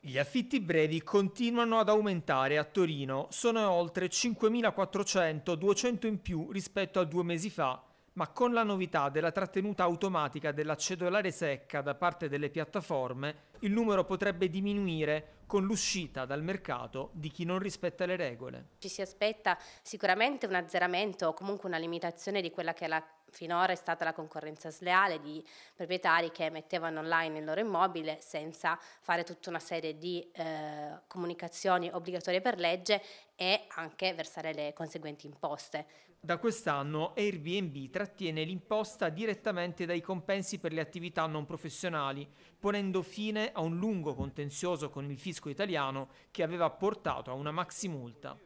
Gli affitti brevi continuano ad aumentare a Torino, sono oltre 5.400, 200 in più rispetto a due mesi fa, ma con la novità della trattenuta automatica della cedolare secca da parte delle piattaforme, il numero potrebbe diminuire con l'uscita dal mercato di chi non rispetta le regole. Ci si aspetta sicuramente un azzeramento o comunque una limitazione di quella che è la finora è stata la concorrenza sleale di proprietari che mettevano online il loro immobile senza fare tutta una serie di eh, comunicazioni obbligatorie per legge e anche versare le conseguenti imposte. Da quest'anno Airbnb trattiene l'imposta direttamente dai compensi per le attività non professionali, ponendo fine a un lungo contenzioso con il fisco fisco italiano che aveva portato a una maximulta,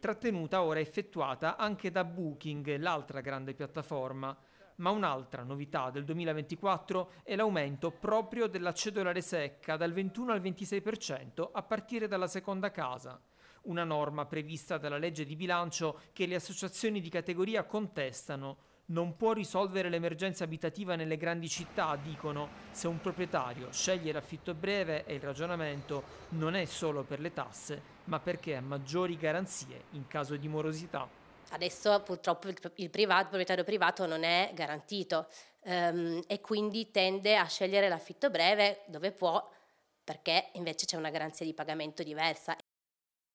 trattenuta ora effettuata anche da Booking, l'altra grande piattaforma. Ma un'altra novità del 2024 è l'aumento proprio della cedolare secca dal 21 al 26% a partire dalla seconda casa, una norma prevista dalla legge di bilancio che le associazioni di categoria contestano non può risolvere l'emergenza abitativa nelle grandi città, dicono, se un proprietario sceglie l'affitto breve e il ragionamento non è solo per le tasse, ma perché ha maggiori garanzie in caso di morosità. Adesso purtroppo il, privato, il proprietario privato non è garantito um, e quindi tende a scegliere l'affitto breve dove può perché invece c'è una garanzia di pagamento diversa.